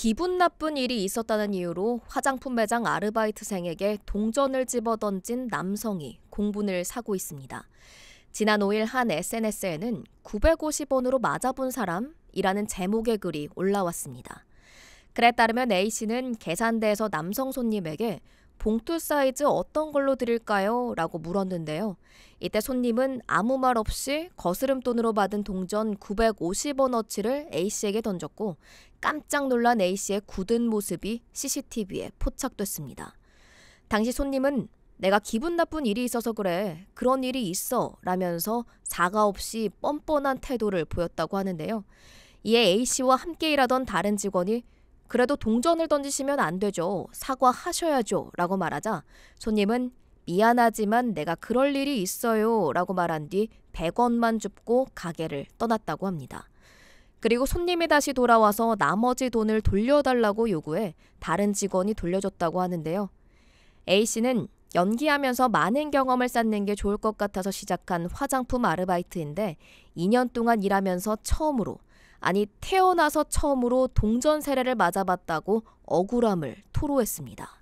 기분 나쁜 일이 있었다는 이유로 화장품 매장 아르바이트생에게 동전을 집어 던진 남성이 공분을 사고 있습니다. 지난 5일 한 SNS에는 950원으로 맞아본 사람이라는 제목의 글이 올라왔습니다. 그에 따르면 A씨는 계산대에서 남성 손님에게 봉투 사이즈 어떤 걸로 드릴까요? 라고 물었는데요. 이때 손님은 아무 말 없이 거스름 돈으로 받은 동전 950원어치를 A씨에게 던졌고 깜짝 놀란 A씨의 굳은 모습이 CCTV에 포착됐습니다. 당시 손님은 내가 기분 나쁜 일이 있어서 그래. 그런 일이 있어. 라면서 사과 없이 뻔뻔한 태도를 보였다고 하는데요. 이에 A씨와 함께 일하던 다른 직원이 그래도 동전을 던지시면 안 되죠. 사과하셔야죠. 라고 말하자 손님은 미안하지만 내가 그럴 일이 있어요. 라고 말한 뒤 100원만 줍고 가게를 떠났다고 합니다. 그리고 손님이 다시 돌아와서 나머지 돈을 돌려달라고 요구해 다른 직원이 돌려줬다고 하는데요. A씨는 연기하면서 많은 경험을 쌓는 게 좋을 것 같아서 시작한 화장품 아르바이트인데 2년 동안 일하면서 처음으로 아니 태어나서 처음으로 동전 세례를 맞아봤다고 억울함을 토로했습니다.